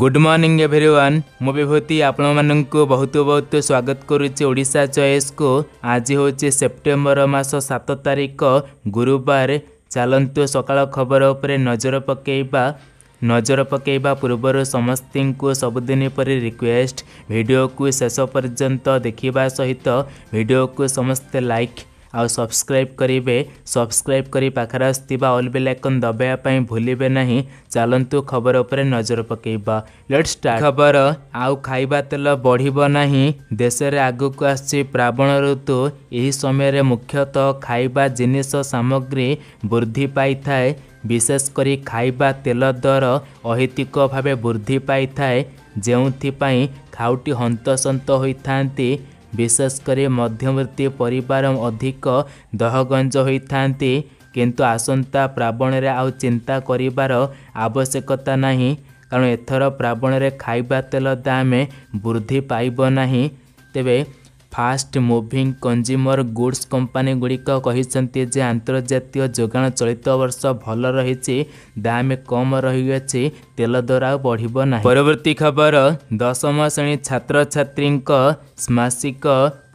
good morning every one ମୁଁ ବିଭୂତି ଆପଣମାନଙ୍କୁ ବହୁତ ବହୁତ ସ୍ୱାଗତ କରୁଛି ଓଡ଼ିଶା ଚଏସ୍କୁ ଆଜି ହେଉଛି ସେପ୍ଟେମ୍ବର ମାସ ସାତ ତାରିଖ ଗୁରୁବାର ଚାଲନ୍ତୁ ସକାଳ ଖବର ଉପରେ ନଜର ପକାଇବା ନଜର ପକାଇବା ପୂର୍ବରୁ ସମସ୍ତଙ୍କୁ ସବୁଦିନ ପରି ରିକ୍ୱେଷ୍ଟ ଭିଡ଼ିଓକୁ ଶେଷ ପର୍ଯ୍ୟନ୍ତ ଦେଖିବା ସହିତ ଭିଡ଼ିଓକୁ ସମସ୍ତେ ଲାଇକ୍ ଆଉ ସବସ୍କ୍ରାଇବ୍ କରିବେ ସବସ୍କ୍ରାଇବ୍ କରି ପାଖରେ ଆସୁଥିବା ଅଲ୍ ବେଲ୍ ଆଇକନ୍ ଦବାଇବା ପାଇଁ ଭୁଲିବେ ନାହିଁ ଚାଲନ୍ତୁ ଖବର ଉପରେ ନଜର ପକାଇବା ଲେଟ୍ ଷ୍ଟାର୍ଟ ଖବର ଆଉ ଖାଇବା ତେଲ ବଢ଼ିବ ନାହିଁ ଦେଶରେ ଆଗକୁ ଆସିଛି ଶ୍ରାବଣ ଋତୁ ଏହି ସମୟରେ ମୁଖ୍ୟତଃ ଖାଇବା ଜିନିଷ ସାମଗ୍ରୀ ବୃଦ୍ଧି ପାଇଥାଏ ବିଶେଷ କରି ଖାଇବା ତେଲ ଦର ଅହେତୁକ ଭାବେ ବୃଦ୍ଧି ପାଇଥାଏ ଯେଉଁଥିପାଇଁ ଖାଉଟି ହନ୍ତସନ୍ତ ହୋଇଥାନ୍ତି ବିଶେଷ କରି ମଧ୍ୟବର୍ତ୍ତୀ ପରିବାର ଅଧିକ ଦହଗଞ୍ଜ ହୋଇଥାନ୍ତି କିନ୍ତୁ ଆସନ୍ତା ଶ୍ରାବଣରେ ଆଉ ଚିନ୍ତା କରିବାର ଆବଶ୍ୟକତା ନାହିଁ କାରଣ ଏଥର ଶ୍ରାବଣରେ ଖାଇବା ତେଲ ଦାମ ବୃଦ୍ଧି ପାଇବ ନାହିଁ ତେବେ ଫାଷ୍ଟ ମୁଭିଂ କଞ୍ଜ୍ୟୁମର ଗୁଡ୍ସ ଗୁଡ଼ିକ କହିଛନ୍ତି ଯେ ଆନ୍ତର୍ଜାତୀୟ ଯୋଗାଣ ଚଳିତ ବର୍ଷ ଭଲ ରହିଛି ଦାମ କମ୍ ରହିଅଛି ତେଲ ଦର ଆଉ ବଢ଼ିବ ନାହିଁ ପରବର୍ତ୍ତୀ ଖବର ଦଶମ ଶ୍ରେଣୀ ଛାତ୍ରଛାତ୍ରୀଙ୍କ ସ୍ମାସିକ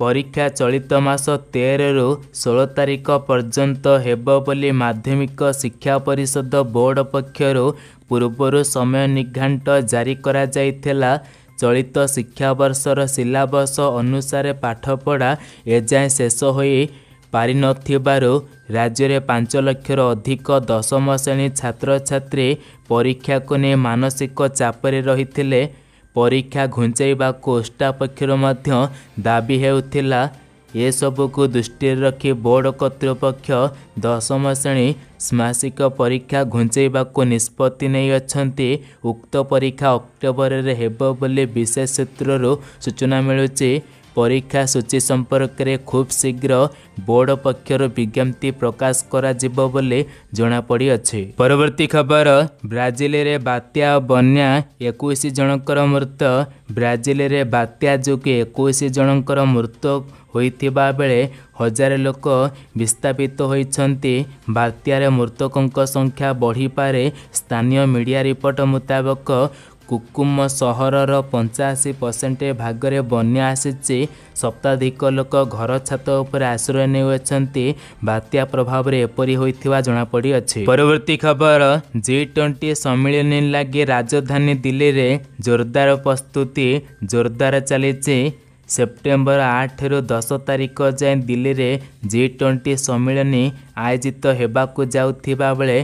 ପରୀକ୍ଷା ଚଳିତ ମାସ ତେରରୁ ଷୋହଳ ତାରିଖ ପର୍ଯ୍ୟନ୍ତ ହେବ ବୋଲି ମାଧ୍ୟମିକ ଶିକ୍ଷା ପରିଷଦ ବୋର୍ଡ଼ ପକ୍ଷରୁ ପୂର୍ବରୁ ସମୟ ନିଘାଣ୍ଟ ଜାରି କରାଯାଇଥିଲା ଚଳିତ ଶିକ୍ଷାବର୍ଷର ସିଲାବସ ଅନୁସାରେ ପାଠପଢ଼ା ଏଯାଏଁ ଶେଷ ହୋଇ ପାରିନଥିବାରୁ ରାଜ୍ୟରେ ପାଞ୍ଚ ଲକ୍ଷରୁ ଅଧିକ ଦଶମ ଶ୍ରେଣୀ ଛାତ୍ରଛାତ୍ରୀ ପରୀକ୍ଷାକୁ ନେଇ ମାନସିକ ଚାପରେ ରହିଥିଲେ ପରୀକ୍ଷା ଘୁଞ୍ଚାଇବାକୁ ଓଷ୍ଟା ପକ୍ଷରୁ ମଧ୍ୟ ଦାବି ହେଉଥିଲା ଏସବୁକୁ ଦୃଷ୍ଟିରେ ରଖି ବୋର୍ଡ଼ କର୍ତ୍ତୃପକ୍ଷ ଦଶମ ଶ୍ରେଣୀ ସ୍ମାସିକ ପରୀକ୍ଷା ଘୁଞ୍ଚାଇବାକୁ ନିଷ୍ପତ୍ତି ନେଇଅଛନ୍ତି ଉକ୍ତ ପରୀକ୍ଷା ଅକ୍ଟୋବରରେ ହେବ ବୋଲି ବିଶେଷ ସୂତ୍ରରୁ ସୂଚନା ମିଳୁଛି ପରୀକ୍ଷା ସୂଚୀ ସମ୍ପର୍କରେ ଖୁବ୍ ଶୀଘ୍ର ବୋର୍ଡ ପକ୍ଷରୁ ବିଜ୍ଞପ୍ତି ପ୍ରକାଶ କରାଯିବ ବୋଲି ଜଣାପଡ଼ିଅଛି ପରବର୍ତ୍ତୀ ଖବର ବ୍ରାଜିଲରେ ବାତ୍ୟା ଓ ବନ୍ୟା ଏକୋଇଶ ଜଣଙ୍କର ମୃତ୍ୟୁ ବ୍ରାଜିଲରେ ବାତ୍ୟା ଯୋଗୁଁ ଏକୋଇଶ ଜଣଙ୍କର ମୃତ୍ୟୁ ହୋଇଥିବା ବେଳେ ହଜାର ଲୋକ ବିସ୍ଥାପିତ ହୋଇଛନ୍ତି ବାତ୍ୟାରେ ମୃତକଙ୍କ ସଂଖ୍ୟା ବଢ଼ିପାରେ ସ୍ଥାନୀୟ ମିଡ଼ିଆ ରିପୋର୍ଟ ମୁତାବକ କୁକୁମ ସହରର ପଞ୍ଚାଅଶୀ ପରସେଣ୍ଟ ଭାଗରେ ବନ୍ୟା ଆସିଛି ଶତାଧିକ ଲୋକ ଘର ଛାତ ଉପରେ ଆଶ୍ରୟ ନେଉଅଛନ୍ତି ବାତ୍ୟା ପ୍ରଭାବରେ ଏପରି ହୋଇଥିବା ଜଣାପଡ଼ିଅଛି ପରବର୍ତ୍ତୀ ଖବର ଜି ଟ୍ୱେଣ୍ଟି ସମ୍ମିଳନୀ ଲାଗି ରାଜଧାନୀ ଦିଲ୍ଲୀରେ ଜୋରଦାର ପ୍ରସ୍ତୁତି ଜୋରଦାର ଚାଲିଛି ସେପ୍ଟେମ୍ବର ଆଠରୁ ଦଶ ତାରିଖ ଯାଏଁ ଦିଲ୍ଲୀରେ ଜି ଟ୍ୱେଣ୍ଟି ସମ୍ମିଳନୀ ଆୟୋଜିତ ହେବାକୁ ଯାଉଥିବା ବେଳେ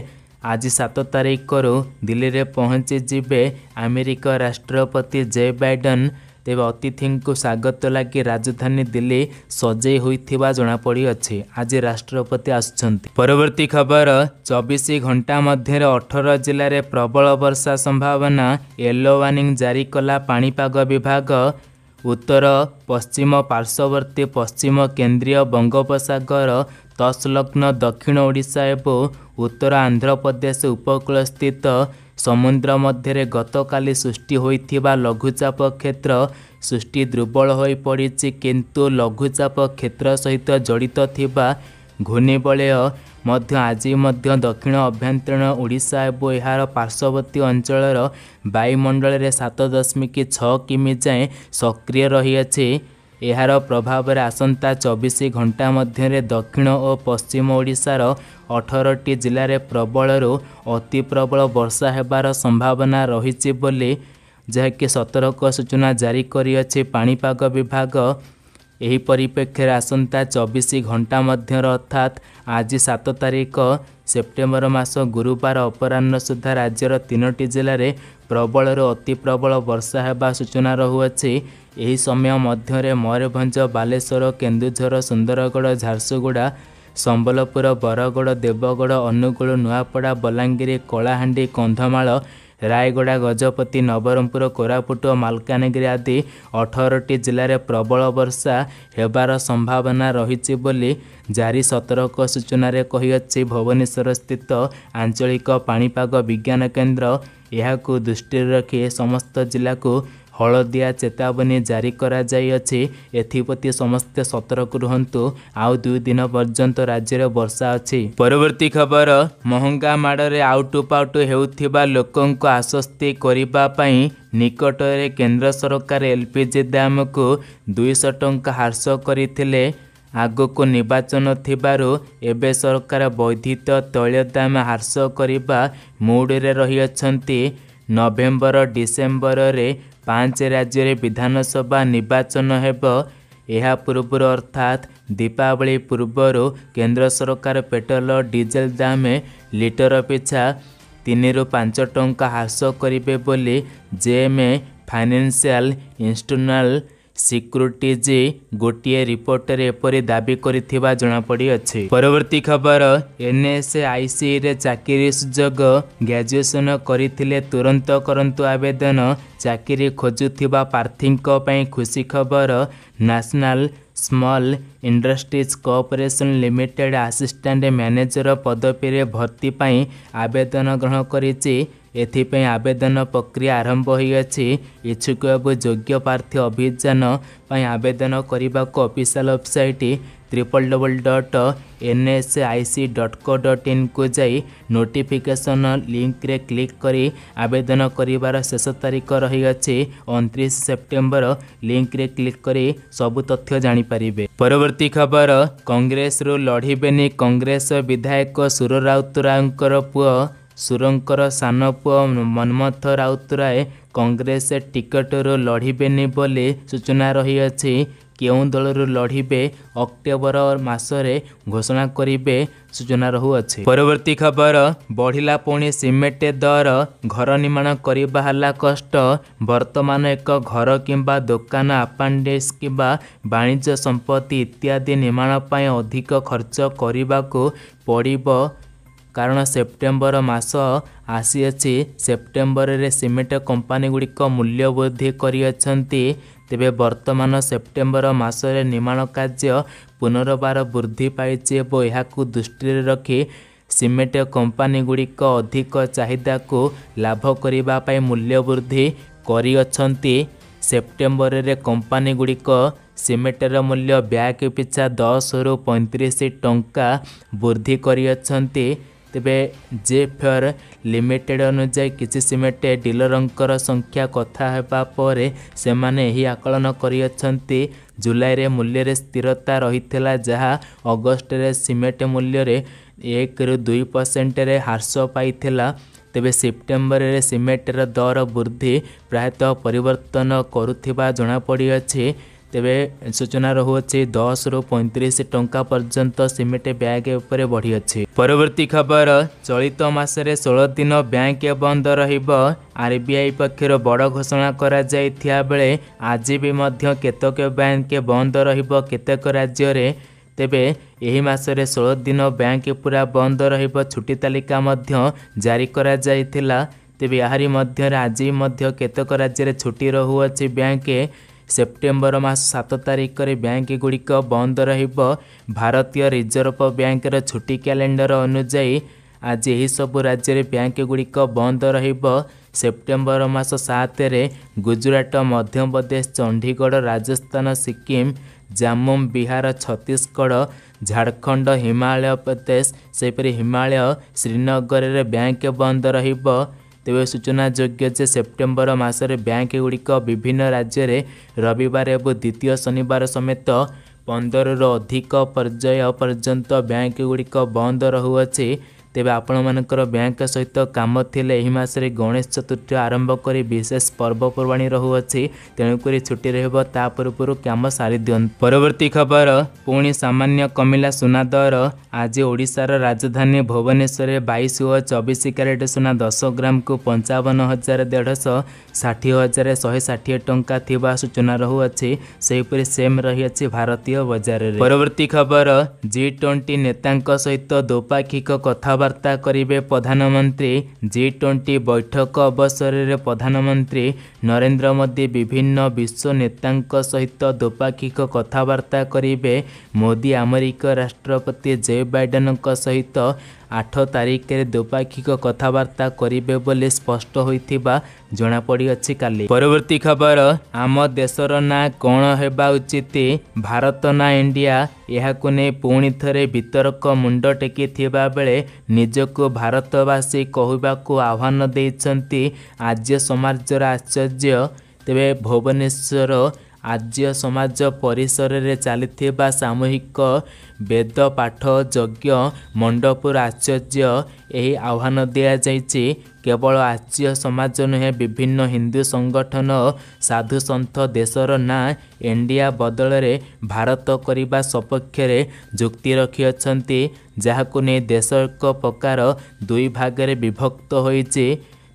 ଆଜି ସାତ ତାରିଖରୁ ଦିଲ୍ଲୀରେ ପହଞ୍ଚିଯିବେ ଆମେରିକା ରାଷ୍ଟ୍ରପତି ଜେ ବାଇଡେନ୍ ତେବେ ଅତିଥିଙ୍କୁ ସ୍ୱାଗତ ଲାଗି ରାଜଧାନୀ ଦିଲ୍ଲୀ ସଜେଇ ହୋଇଥିବା ଜଣାପଡ଼ିଅଛି ଆଜି ରାଷ୍ଟ୍ରପତି ଆସୁଛନ୍ତି ପରବର୍ତ୍ତୀ ଖବର ଚବିଶ ଘଣ୍ଟା ମଧ୍ୟରେ ଅଠର ଜିଲ୍ଲାରେ ପ୍ରବଳ ବର୍ଷା ସମ୍ଭାବନା ୟେଲୋ ୱାର୍ଣ୍ଣିଂ ଜାରି କଲା ପାଣିପାଗ ବିଭାଗ ଉତ୍ତର ପଶ୍ଚିମ ପାର୍ଶ୍ୱବର୍ତ୍ତୀ ପଶ୍ଚିମ କେନ୍ଦ୍ରୀୟ ବଙ୍ଗୋପସାଗର ତତ୍ସଲଗ୍ନ ଦକ୍ଷିଣ ଓଡ଼ିଶା ଏବଂ ଉତ୍ତର ଆନ୍ଧ୍ରପ୍ରଦେଶ ଉପକୂଳସ୍ଥିତ ସମୁଦ୍ର ମଧ୍ୟରେ ଗତକାଲି ସୃଷ୍ଟି ହୋଇଥିବା ଲଘୁଚାପ କ୍ଷେତ୍ର ସୃଷ୍ଟି ଦୁର୍ବଳ ହୋଇପଡ଼ିଛି କିନ୍ତୁ ଲଘୁଚାପ କ୍ଷେତ୍ର ସହିତ ଜଡ଼ିତ ଥିବା ଘୂର୍ଣ୍ଣିବଳୟ ମଧ୍ୟ ଆଜି ମଧ୍ୟ ଦକ୍ଷିଣ ଆଭ୍ୟନ୍ତରୀଣ ଓଡ଼ିଶା ଏବଂ ଏହାର ପାର୍ଶ୍ୱବର୍ତ୍ତୀ ଅଞ୍ଚଳର ବାୟୁମଣ୍ଡଳରେ ସାତ ଦଶମିକ ଛଅ କିମି ଯାଏଁ ସକ୍ରିୟ ରହିଅଛି ଏହାର ପ୍ରଭାବରେ ଆସନ୍ତା ଚବିଶ ଘଣ୍ଟା ମଧ୍ୟରେ ଦକ୍ଷିଣ ଓ ପଶ୍ଚିମ ଓଡ଼ିଶାର ଅଠରଟି ଜିଲ୍ଲାରେ ପ୍ରବଳରୁ ଅତି ପ୍ରବଳ ବର୍ଷା ହେବାର ସମ୍ଭାବନା ରହିଛି ବୋଲି ଯାହାକି ସତର୍କ ସୂଚନା ଜାରି କରିଅଛି ପାଣିପାଗ ବିଭାଗ ଏହି ପରିପ୍ରେକ୍ଷୀରେ ଆସନ୍ତା ଚବିଶ ଘଣ୍ଟା ମଧ୍ୟରେ ଅର୍ଥାତ୍ ଆଜି ସାତ ତାରିଖ ସେପ୍ଟେମ୍ବର ମାସ ଗୁରୁବାର ଅପରାହ୍ନ ସୁଦ୍ଧା ରାଜ୍ୟର ତିନୋଟି ଜିଲ୍ଲାରେ ପ୍ରବଳରୁ ଅତି ପ୍ରବଳ ବର୍ଷା ହେବା ସୂଚନା ରହୁଅଛି ଏହି ସମୟ ମଧ୍ୟରେ ମୟୂରଭଞ୍ଜ ବାଲେଶ୍ୱର କେନ୍ଦୁଝର ସୁନ୍ଦରଗଡ଼ ଝାରସୁଗୁଡ଼ା ସମ୍ବଲପୁର ବରଗଡ଼ ଦେବଗଡ଼ ଅନୁଗୁଳ ନୂଆପଡ଼ା ବଲାଙ୍ଗୀର କଳାହାଣ୍ଡି କନ୍ଧମାଳ ରାୟଗଡ଼ା ଗଜପତି ନବରଙ୍ଗପୁର କୋରାପୁଟ ମାଲକାନଗିରି ଆଦି ଅଠରଟି ଜିଲ୍ଲାରେ ପ୍ରବଳ ବର୍ଷା ହେବାର ସମ୍ଭାବନା ରହିଛି ବୋଲି ଜାରି ସତର୍କ ସୂଚନାରେ କହିଅଛି ଭୁବନେଶ୍ୱର ସ୍ଥିତ ଆଞ୍ଚଳିକ ପାଣିପାଗ ବିଜ୍ଞାନ କେନ୍ଦ୍ର ଏହାକୁ ଦୃଷ୍ଟିରେ ରଖି ସମସ୍ତ ଜିଲ୍ଲାକୁ ହଳଦିଆ ଚେତାବନୀ ଜାରି କରାଯାଇଅଛି ଏଥିପ୍ରତି ସମସ୍ତେ ସତର୍କ ରୁହନ୍ତୁ ଆଉ ଦୁଇ ଦିନ ପର୍ଯ୍ୟନ୍ତ ରାଜ୍ୟରେ ବର୍ଷା ଅଛି ପରବର୍ତ୍ତୀ ଖବର ମହଙ୍ଗା ମାଡ଼ରେ ଆଉଟୁ ପାଉଟୁ ହେଉଥିବା ଲୋକଙ୍କୁ ଆଶ୍ୱସ୍ତି କରିବା ପାଇଁ ନିକଟରେ କେନ୍ଦ୍ର ସରକାର ଏଲ ପି ଜି ଦାମକୁ ଦୁଇଶହ ଟଙ୍କା ହ୍ରାସ କରିଥିଲେ ଆଗକୁ ନିର୍ବାଚନ ଥିବାରୁ ଏବେ ସରକାର ବୈଧିତ ତୈଳ ଦାମ ହ୍ରାସ କରିବା ମୁଡ଼ରେ ରହିଅଛନ୍ତି ନଭେମ୍ବର ଡିସେମ୍ବରରେ ପାଞ୍ଚ ରାଜ୍ୟରେ ବିଧାନସଭା ନିର୍ବାଚନ ହେବ ଏହା ପୂର୍ବରୁ ଅର୍ଥାତ୍ ଦୀପାବଳି ପୂର୍ବରୁ କେନ୍ଦ୍ର ସରକାର ପେଟ୍ରୋଲ ଡିଜେଲ ଦାମ ଲିଟର ପିଛା ତିନିରୁ ପାଞ୍ଚ ଟଙ୍କା ହ୍ରାସ କରିବେ ବୋଲି J JM financial institutional securities ଗୋଟିଏ ରିପୋର୍ଟରେ ଏପରି ଦାବି କରିଥିବା ଜଣାପଡ଼ିଅଛି ପରବର୍ତ୍ତୀ ଖବର ଏନ୍ଏସ୍ଆଇସିରେ ଚାକିରି ସୁଯୋଗ ଗ୍ରାଜୁଏସନ୍ କରିଥିଲେ ତୁରନ୍ତ କରନ୍ତୁ ଆବେଦନ ଚାକିରି ଖୋଜୁଥିବା ପ୍ରାର୍ଥୀଙ୍କ ପାଇଁ ଖୁସି ଖବର national small industries corporation limited assistant manager ପଦବୀରେ ଭର୍ତ୍ତି ପାଇଁ ଆବେଦନ ଗ୍ରହଣ କରିଛି ଏଥିପାଇଁ ଆବେଦନ ପ୍ରକ୍ରିୟା ଆରମ୍ଭ ହୋଇଅଛି ଇଚ୍ଛୁକ ଏବଂ ଯୋଗ୍ୟ ପ୍ରାର୍ଥୀ ଅଭିଯାନ ପାଇଁ ଆବେଦନ କରିବାକୁ official website triple double dot N S I C dot co dot ଇନ୍କୁ ଯାଇ ନୋଟିଫିକେସନ୍ ଲିଙ୍କରେ କ୍ଲିକ୍ କରି ଆବେଦନ କରିବାର ଶେଷ ତାରିଖ ରହିଅଛି ଅଣତିରିଶ ସେପ୍ଟେମ୍ବର ଲିଙ୍କରେ କ୍ଲିକ୍ କରି ସବୁ ତଥ୍ୟ ଜାଣିପାରିବେ ପରବର୍ତ୍ତୀ ଖବର କଂଗ୍ରେସରୁ ଲଢ଼ିବେନି କଂଗ୍ରେସ ବିଧାୟକ ସୁର ରାଉତରାୟଙ୍କର ପୁଅ ସୁରଙ୍କର ସାନ ପୁଅ ମନ୍ମଥ ରାଉତରାୟ କଂଗ୍ରେସ ଟିକଟରୁ ଲଢ଼ିବେନି ବୋଲି ସୂଚନା ରହିଅଛି କେଉଁ ଦଳରୁ ଲଢ଼ିବେ ଅକ୍ଟୋବର ମାସରେ ଘୋଷଣା କରିବେ ସୂଚନା ରହୁଅଛି ପରବର୍ତ୍ତୀ ଖବର ବଢ଼ିଲା ପୁଣି ସିମେଣ୍ଟ ଦର ଘର ନିର୍ମାଣ କରିବା ହେଲା କଷ୍ଟ ବର୍ତ୍ତମାନ ଏକ ଘର କିମ୍ବା ଦୋକାନ ଆପାଣ୍ଡିସ୍ କିମ୍ବା ବାଣିଜ୍ୟ ସମ୍ପତ୍ତି ଇତ୍ୟାଦି ନିର୍ମାଣ ପାଇଁ ଅଧିକ ଖର୍ଚ୍ଚ କରିବାକୁ ପଡ଼ିବ କାରଣ ସେପ୍ଟେମ୍ବର ମାସ ଆସିଅଛି ସେପ୍ଟେମ୍ବରରେ ସିମେଣ୍ଟ କମ୍ପାନୀଗୁଡ଼ିକ ମୂଲ୍ୟ ବୃଦ୍ଧି କରିଅଛନ୍ତି ତେବେ ବର୍ତ୍ତମାନ ସେପ୍ଟେମ୍ବର ମାସରେ ନିର୍ମାଣ କାର୍ଯ୍ୟ ପୁନର୍ବାର ବୃଦ୍ଧି ପାଇଛି ଏବଂ ଏହାକୁ ଦୃଷ୍ଟିରେ ରଖି ସିମେଣ୍ଟ କମ୍ପାନୀଗୁଡ଼ିକ ଅଧିକ ଚାହିଦାକୁ ଲାଭ କରିବା ପାଇଁ ମୂଲ୍ୟ ବୃଦ୍ଧି କରିଅଛନ୍ତି ସେପ୍ଟେମ୍ବରରେ କମ୍ପାନୀଗୁଡ଼ିକ ସିମେଣ୍ଟର ମୂଲ୍ୟ ବ୍ୟାଗ୍ ପିଛା ଦଶରୁ ପଇଁତିରିଶ ଟଙ୍କା ବୃଦ୍ଧି କରିଅଛନ୍ତି ତେବେ ଜେ ଫେୟାର ଲିମିଟେଡ଼ ଅନୁଯାୟୀ କିଛି ସିମେଣ୍ଟ ଡିଲରଙ୍କର ସଂଖ୍ୟା କଥା ହେବା ପରେ ସେମାନେ ଏହି ଆକଳନ କରିଅଛନ୍ତି ଜୁଲାଇରେ ମୂଲ୍ୟରେ ସ୍ଥିରତା ରହିଥିଲା ଯାହା ଅଗଷ୍ଟରେ ସିମେଣ୍ଟ ମୂଲ୍ୟରେ ଏକରୁ ଦୁଇ ପରସେଣ୍ଟରେ ହ୍ରାସ ପାଇଥିଲା ତେବେ ସେପ୍ଟେମ୍ବରରେ ସିମେଣ୍ଟର ଦର ବୃଦ୍ଧି ପ୍ରାୟତଃ ପରିବର୍ତ୍ତନ କରୁଥିବା ଜଣାପଡ଼ିଅଛି ତେବେ ସୂଚନା ରହୁଅଛି ଦଶରୁ ପଇଁତିରିଶ ଟଙ୍କା ପର୍ଯ୍ୟନ୍ତ ସିମେଣ୍ଟ ବ୍ୟାଙ୍କ ଉପରେ ବଢ଼ିଅଛି ପରବର୍ତ୍ତୀ ଖବର ଚଳିତ ମାସରେ ଷୋହଳ ଦିନ ବ୍ୟାଙ୍କ ବନ୍ଦ ରହିବ ଆର୍ବିଆଇ ପକ୍ଷରୁ ବଡ଼ ଘୋଷଣା କରାଯାଇଥିବା ବେଳେ ଆଜି ବି ମଧ୍ୟ କେତେକ ବ୍ୟାଙ୍କ ବନ୍ଦ ରହିବ କେତେକ ରାଜ୍ୟରେ ତେବେ ଏହି ମାସରେ ଷୋହଳ ଦିନ ବ୍ୟାଙ୍କ ପୁରା ବନ୍ଦ ରହିବ ଛୁଟି ତାଲିକା ମଧ୍ୟ ଜାରି କରାଯାଇଥିଲା ତେବେ ଏହାରି ମଧ୍ୟରେ ଆଜି ମଧ୍ୟ କେତେକ ରାଜ୍ୟରେ ଛୁଟି ରହୁଅଛି ବ୍ୟାଙ୍କ ସେପ୍ଟେମ୍ବର ମାସ ସାତ ତାରିଖରେ ବ୍ୟାଙ୍କ ଗୁଡ଼ିକ ବନ୍ଦ ରହିବ ଭାରତୀୟ ରିଜର୍ଭ ବ୍ୟାଙ୍କର ଛୁଟି କ୍ୟାଲେଣ୍ଡର ଅନୁଯାୟୀ ଆଜି ଏହିସବୁ ରାଜ୍ୟରେ ବ୍ୟାଙ୍କ ଗୁଡ଼ିକ ବନ୍ଦ ରହିବ ସେପ୍ଟେମ୍ବର ମାସ ସାତରେ ଗୁଜୁରାଟ ମଧ୍ୟପ୍ରଦେଶ ଚଣ୍ଡିଗଡ଼ ରାଜସ୍ଥାନ ସିକିମ୍ ଜାମ୍ମୁ ବିହାର ଛତିଶଗଡ଼ ଝାଡ଼ଖଣ୍ଡ ହିମାଳୟ ପ୍ରଦେଶ ସେହିପରି ହିମାଳୟ ଶ୍ରୀନଗରରେ ବ୍ୟାଙ୍କ ବନ୍ଦ ରହିବ ତେବେ ସୂଚନାଯୋଗ୍ୟ ଯେ ସେପ୍ଟେମ୍ବର ମାସରେ ବ୍ୟାଙ୍କଗୁଡ଼ିକ ବିଭିନ୍ନ ରାଜ୍ୟରେ ରବିବାର ଏବଂ ଦ୍ୱିତୀୟ ଶନିବାର ସମେତ ପନ୍ଦରରୁ ଅଧିକ ପର୍ଯ୍ୟାୟ ପର୍ଯ୍ୟନ୍ତ ବ୍ୟାଙ୍କଗୁଡ଼ିକ ବନ୍ଦ ରହୁଅଛି ତେବେ ଆପଣମାନଙ୍କର ବ୍ୟାଙ୍କ ସହିତ କାମ ଥିଲେ ଏହି ମାସରେ ଗଣେଶ ଚତୁର୍ଥୀ ଆରମ୍ଭ କରି ବିଶେଷ ପର୍ବପର୍ବାଣି ରହୁଅଛି ତେଣୁକରି ଛୁଟି ରହିବ ତା ପୂର୍ବରୁ କାମ ସାରିଦିଅନ୍ତୁ ପରବର୍ତ୍ତୀ ଖବର ପୁଣି ସାମାନ୍ୟ କମିଲା ସୁନା ଦର ଆଜି ଓଡ଼ିଶାର ରାଜଧାନୀ ଭୁବନେଶ୍ୱରରେ ବାଇଶ ଓ ଚବିଶ କ୍ୟାରେଟ୍ ସୁନା ଦଶ ଗ୍ରାମକୁ ପଞ୍ଚାବନ ହଜାର ଦେଢ଼ଶହ ଷାଠିଏ ହଜାର ଶହେ ଷାଠିଏ ଟଙ୍କା ଥିବା ସୂଚନା ରହୁଅଛି ସେହିପରି ସେମ୍ ରହିଅଛି ଭାରତୀୟ ବଜାରରେ ପରବର୍ତ୍ତୀ ଖବର ଜି ଟ୍ୱେଣ୍ଟି ନେତାଙ୍କ ସହିତ ଦ୍ୱିପାକ୍ଷିକ କଥା କଥାବାର୍ତ୍ତା କରିବେ ପ୍ରଧାନମନ୍ତ୍ରୀ ଜି ଟ୍ୱେଣ୍ଟି ବୈଠକ ଅବସରରେ ପ୍ରଧାନମନ୍ତ୍ରୀ ନରେନ୍ଦ୍ର ମୋଦି ବିଭିନ୍ନ ବିଶ୍ୱ ନେତାଙ୍କ ସହିତ ଦ୍ୱିପାକ୍ଷିକ କଥାବାର୍ତ୍ତା କରିବେ ମୋଦି ଆମେରିକା ରାଷ୍ଟ୍ରପତି ଜେ ବାଇଡେନ୍ଙ୍କ ସହିତ ଆଠ ତାରିଖରେ ଦ୍ୱିପାକ୍ଷିକ କଥାବାର୍ତ୍ତା କରିବେ ବୋଲି ସ୍ପଷ୍ଟ ହୋଇଥିବା ଜଣାପଡ଼ିଅଛି କାଲି ପରବର୍ତ୍ତୀ ଖବର ଆମ ଦେଶର ନାଁ କ'ଣ ହେବା ଉଚିତ ଭାରତ ନା ଇଣ୍ଡିଆ ଏହାକୁ ନେଇ ପୁଣି ଥରେ ବିତର୍କ ମୁଣ୍ଡ ଟେକିଥିବା ବେଳେ ନିଜକୁ ଭାରତବାସୀ କହିବାକୁ ଆହ୍ୱାନ ଦେଇଛନ୍ତି ଆର୍ଯ୍ୟ ସମାଜର ଆଶ୍ଚର୍ଯ୍ୟ ତେବେ ଭୁବନେଶ୍ୱର ଆର୍ଯ୍ୟ ସମାଜ ପରିସରରେ ଚାଲିଥିବା ସାମୂହିକ ବେଦ ପାଠ ଯଜ୍ଞ ମଣ୍ଡପର ଆଚାର୍ଯ୍ୟ ଏହି ଆହ୍ୱାନ ଦିଆଯାଇଛି କେବଳ ଆର୍ଯ୍ୟ ସମାଜ ନୁହେଁ ବିଭିନ୍ନ ହିନ୍ଦୁ ସଂଗଠନ ସାଧୁସନ୍ଥ ଦେଶର ନାଁ ଇଣ୍ଡିଆ ବଦଳରେ ଭାରତ କରିବା ସପକ୍ଷରେ ଯୁକ୍ତି ରଖିଅଛନ୍ତି ଯାହାକୁ ନେଇ ଦେଶ ଏକ ପ୍ରକାର ଦୁଇ ଭାଗରେ ବିଭକ୍ତ ହୋଇଛି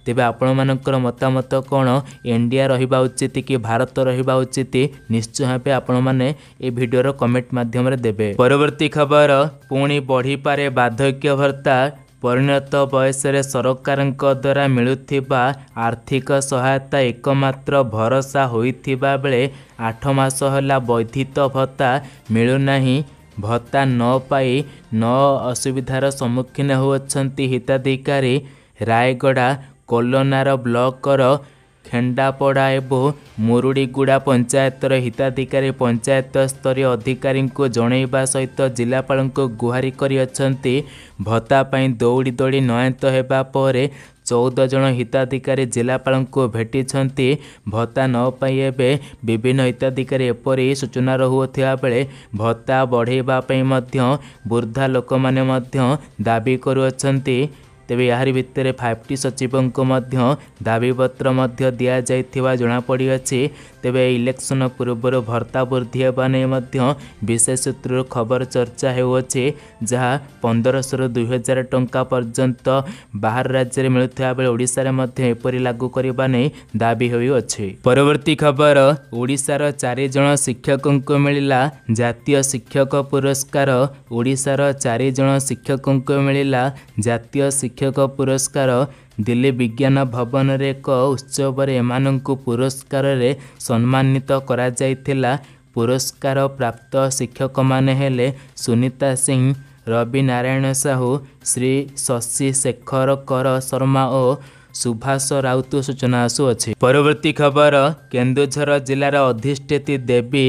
ତେବେ ଆପଣମାନଙ୍କର ମତାମତ କ'ଣ ଇଣ୍ଡିଆ ରହିବା ଉଚିତ କି ଭାରତ ରହିବା ଉଚିତ ନିଶ୍ଚୟ ଭାବେ ଆପଣମାନେ ଏ ଭିଡ଼ିଓର କମେଣ୍ଟ ମାଧ୍ୟମରେ ଦେବେ ପରବର୍ତ୍ତୀ ଖବର ପୁଣି ବଢ଼ିପାରେ ବାର୍ଦ୍ଧକ୍ୟ ଭର୍ତ୍ତା ପରିଣତ ବୟସରେ ସରକାରଙ୍କ ଦ୍ୱାରା ମିଳୁଥିବା ଆର୍ଥିକ ସହାୟତା ଏକମାତ୍ର ଭରସା ହୋଇଥିବା ବେଳେ ଆଠ ମାସ ହେଲା ବୈଧିତ ଭତ୍ତା ମିଳୁନାହିଁ ଭତ୍ତା ନ ପାଇ ନ ଅସୁବିଧାର ସମ୍ମୁଖୀନ ହେଉଅଛନ୍ତି ହିତାଧିକାରୀ ରାୟଗଡ଼ା କୋଲନାର ବ୍ଲକର ଖେଣ୍ଡାପଡ଼ା ଏବଂ ମୁରୁଡ଼ିଗୁଡ଼ା ପଞ୍ଚାୟତର ହିତାଧିକାରୀ ପଞ୍ଚାୟତ ସ୍ତରୀୟ ଅଧିକାରୀଙ୍କୁ ଜଣାଇବା ସହିତ ଜିଲ୍ଲାପାଳଙ୍କୁ ଗୁହାରି କରିଅଛନ୍ତି ଭତ୍ତା ପାଇଁ ଦୌଡ଼ି ଦୌଡ଼ି ନୟନ୍ତ ହେବା ପରେ ଚଉଦ ଜଣ ହିତାଧିକାରୀ ଜିଲ୍ଲାପାଳଙ୍କୁ ଭେଟିଛନ୍ତି ଭତ୍ତା ନ ପାଇ ଏବେ ବିଭିନ୍ନ ହିତାଧିକାରୀ ଏପରି ସୂଚନା ରହୁଥିବା ବେଳେ ଭତ୍ତା ବଢ଼େଇବା ପାଇଁ ମଧ୍ୟ ବୃଦ୍ଧା ଲୋକମାନେ ମଧ୍ୟ ଦାବି କରୁଅଛନ୍ତି ତେବେ ଏହାରି ଭିତରେ ଫାଇଭ୍ ଟି ସଚିବଙ୍କୁ ମଧ୍ୟ ଦାବିପତ୍ର ମଧ୍ୟ ଦିଆଯାଇଥିବା ଜଣାପଡ଼ିଅଛି ତେବେ ଇଲେକ୍ସନ ପୂର୍ବରୁ ଭର୍ତ୍ତା ବୃଦ୍ଧି ହେବା ନେଇ ମଧ୍ୟ ବିଶେଷ ସୂତ୍ରରୁ ଖବର ଚର୍ଚ୍ଚା ହେଉଅଛି ଯାହା ପନ୍ଦରଶହରୁ ଦୁଇହଜାର ଟଙ୍କା ପର୍ଯ୍ୟନ୍ତ ବାହାର ରାଜ୍ୟରେ ମିଳୁଥିବା ବେଳେ ଓଡ଼ିଶାରେ ମଧ୍ୟ ଏପରି ଲାଗୁ କରିବା ନେଇ ଦାବି ହୋଇଅଛି ପରବର୍ତ୍ତୀ ଖବର ଓଡ଼ିଶାର ଚାରି ଜଣ ଶିକ୍ଷକଙ୍କୁ ମିଳିଲା ଜାତୀୟ ଶିକ୍ଷକ ପୁରସ୍କାର ଓଡ଼ିଶାର ଚାରି ଜଣ ଶିକ୍ଷକଙ୍କୁ ମିଳିଲା ଜାତୀୟ ଶିକ୍ଷକ ପୁରସ୍କାର ଦିଲ୍ଲୀ ବିଜ୍ଞାନ ଭବନରେ ଏକ ଉତ୍ସବରେ ଏମାନଙ୍କୁ ପୁରସ୍କାରରେ ସମ୍ମାନିତ କରାଯାଇଥିଲା ପୁରସ୍କାର ପ୍ରାପ୍ତ ଶିକ୍ଷକମାନେ ହେଲେ ସୁନିତା ସିଂ ରବି ନାରାୟଣ ସାହୁ ଶ୍ରୀ ଶଶି ଶେଖର କର ଶର୍ମା ଓ ସୁଭାଷ ରାଉତ ସୂଚନା ଆସୁଅଛି ପରବର୍ତ୍ତୀ ଖବର କେନ୍ଦୁଝର ଜିଲ୍ଲାର ଅଧିଷ୍ଠିତି ଦେବୀ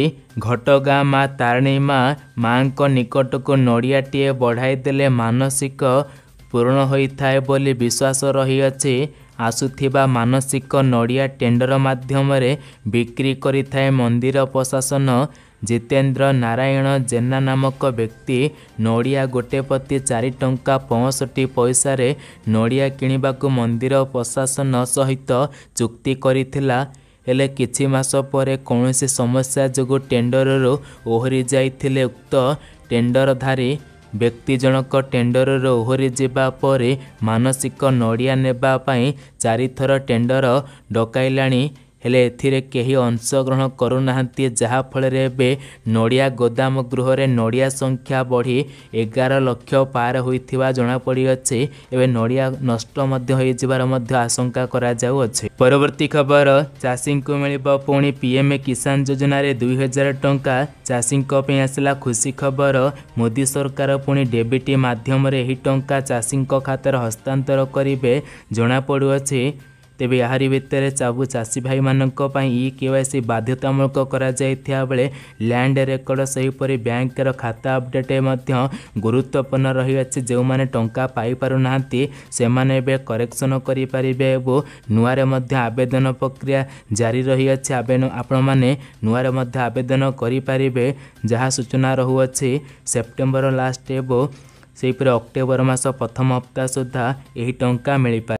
ଘଟଗାଁ ମା ତାରିଣୀ ମା ମାଙ୍କ ନିକଟକୁ ନଡ଼ିଆଟିଏ ବଢ଼ାଇ ଦେଲେ ମାନସିକ ପୂରଣ ହୋଇଥାଏ ବୋଲି ବିଶ୍ୱାସ ରହିଅଛି ଆସୁଥିବା ମାନସିକ ନଡ଼ିଆ ଟେଣ୍ଡର ମାଧ୍ୟମରେ ବିକ୍ରି କରିଥାଏ ମନ୍ଦିର ପ୍ରଶାସନ ଜିତେନ୍ଦ୍ର ନାରାୟଣ ଜେନା ନାମକ ବ୍ୟକ୍ତି ନଡ଼ିଆ ଗୋଟେ ପ୍ରତି ଚାରି ଟଙ୍କା ପଞ୍ଚଷଠି ପଇସାରେ ନଡ଼ିଆ କିଣିବାକୁ ମନ୍ଦିର ପ୍ରଶାସନ ସହିତ ଚୁକ୍ତି କରିଥିଲା ହେଲେ କିଛି ମାସ ପରେ କୌଣସି ସମସ୍ୟା ଯୋଗୁଁ ଟେଣ୍ଡରରୁ ଓହରି ଯାଇଥିଲେ ଉକ୍ତ ଟେଣ୍ଡରଧାରୀ ବ୍ୟକ୍ତି ଜଣକ ଟେଣ୍ଡରରେ ଓହରି ଯିବା ପରେ ମାନସିକ ନଡ଼ିଆ ନେବା ପାଇଁ ଚାରିଥର ଟେଣ୍ଡର ଡକାଇଲାଣି ହେଲେ ଏଥିରେ କେହି ଅଂଶଗ୍ରହଣ କରୁନାହାନ୍ତି ଯାହାଫଳରେ ଏବେ ନଡ଼ିଆ ଗୋଦାମ ଗୃହରେ ନଡ଼ିଆ ସଂଖ୍ୟା ବଢ଼ି ଏଗାର ଲକ୍ଷ ପାର ହୋଇଥିବା ଜଣାପଡ଼ିଅଛି ଏବେ ନଡ଼ିଆ ନଷ୍ଟ ମଧ୍ୟ ହୋଇଯିବାର ମଧ୍ୟ ଆଶଙ୍କା କରାଯାଉଅଛି ପରବର୍ତ୍ତୀ ଖବର ଚାଷୀଙ୍କୁ ମିଳିବ ପୁଣି ପି ଏମ୍ କିଷାନ ଯୋଜନାରେ ଦୁଇ ହଜାର ଟଙ୍କା ଚାଷୀଙ୍କ ପାଇଁ ଆସିଲା ଖୁସି ଖବର ମୋଦି ସରକାର ପୁଣି ଡେବିଟି ମାଧ୍ୟମରେ ଏହି ଟଙ୍କା ଚାଷୀଙ୍କ ଖାତାରେ ହସ୍ତାନ୍ତର କରିବେ ଜଣାପଡ଼ୁଅଛି ତେବେ ଏହାରି ଭିତରେ ସବୁ ଚାଷୀ ଭାଇମାନଙ୍କ ପାଇଁ ଇ କେ ୱାଇ ସି ବାଧ୍ୟତାମୂଳକ କରାଯାଇଥିବା ବେଳେ ଲ୍ୟାଣ୍ଡ ରେକର୍ଡ଼ ସେହିପରି ବ୍ୟାଙ୍କର ଖାତା ଅପଡେଟ୍ ମଧ୍ୟ ଗୁରୁତ୍ୱପୂର୍ଣ୍ଣ ରହିଅଛି ଯେଉଁମାନେ ଟଙ୍କା ପାଇପାରୁନାହାନ୍ତି ସେମାନେ ଏବେ କରେକ୍ସନ୍ କରିପାରିବେ ଏବଂ ନୂଆରେ ମଧ୍ୟ ଆବେଦନ ପ୍ରକ୍ରିୟା ଜାରି ରହିଅଛି ଆପଣମାନେ ନୂଆରେ ମଧ୍ୟ ଆବେଦନ କରିପାରିବେ ଯାହା ସୂଚନା ରହୁଅଛି ସେପ୍ଟେମ୍ବର ଲାଷ୍ଟ ଏବଂ ସେହିପରି ଅକ୍ଟୋବର ମାସ ପ୍ରଥମ ହପ୍ତାହ ସୁଦ୍ଧା ଏହି ଟଙ୍କା ମିଳିପାରିବ